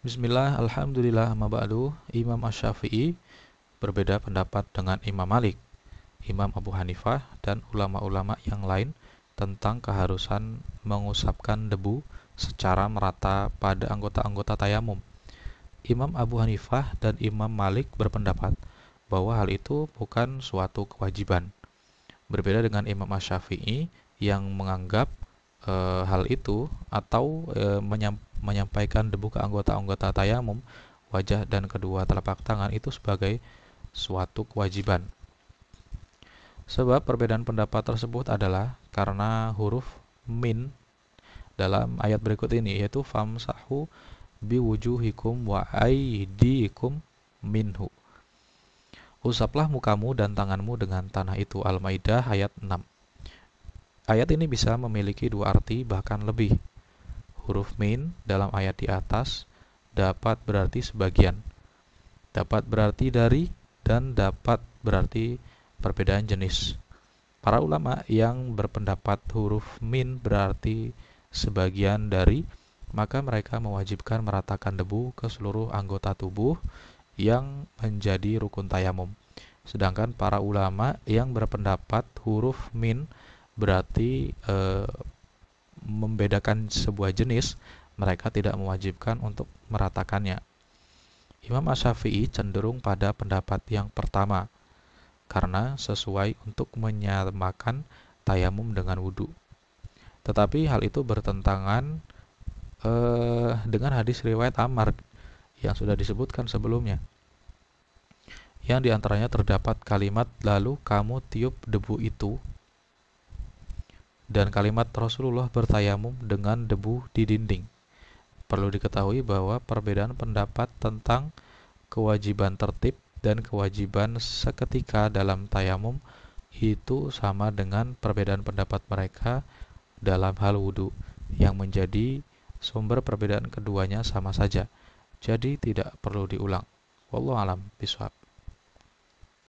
Bismillah, Alhamdulillah, Mabadu, Imam Ash-Syafi'i berbeda pendapat dengan Imam Malik, Imam Abu Hanifah, dan ulama-ulama yang lain tentang keharusan mengusapkan debu secara merata pada anggota-anggota tayamum. Imam Abu Hanifah dan Imam Malik berpendapat bahwa hal itu bukan suatu kewajiban. Berbeda dengan Imam Ash-Syafi'i yang menganggap e, hal itu atau e, eh, menyampaikan menyampaikan debu ke anggota-anggota tayamum, wajah dan kedua telapak tangan itu sebagai suatu kewajiban. Sebab perbedaan pendapat tersebut adalah karena huruf min dalam ayat berikut ini yaitu famsahu biwujuhikum wa aidikum minhu. Usaplah mukamu dan tanganmu dengan tanah itu. Al-Maidah ayat 6. Ayat ini bisa memiliki dua arti bahkan lebih. Huruf min dalam ayat di atas dapat berarti sebagian. Dapat berarti dari dan dapat berarti perbedaan jenis. Para ulama yang berpendapat huruf min berarti sebagian dari, maka mereka mewajibkan meratakan debu ke seluruh anggota tubuh yang menjadi rukun tayamum. Sedangkan para ulama yang berpendapat huruf min berarti eh, membedakan sebuah jenis, mereka tidak mewajibkan untuk meratakannya. Imam Asyafi'i cenderung pada pendapat yang pertama, karena sesuai untuk menyamakan tayamum dengan wudhu. Tetapi hal itu bertentangan eh, dengan hadis riwayat Amar yang sudah disebutkan sebelumnya. Yang diantaranya terdapat kalimat lalu kamu tiup debu itu dan kalimat Rasulullah bertayamum dengan debu di dinding. Perlu diketahui bahwa perbedaan pendapat tentang kewajiban tertib dan kewajiban seketika dalam tayamum itu sama dengan perbedaan pendapat mereka dalam hal wudhu yang menjadi sumber perbedaan keduanya sama saja. Jadi tidak perlu diulang. wallahualam alam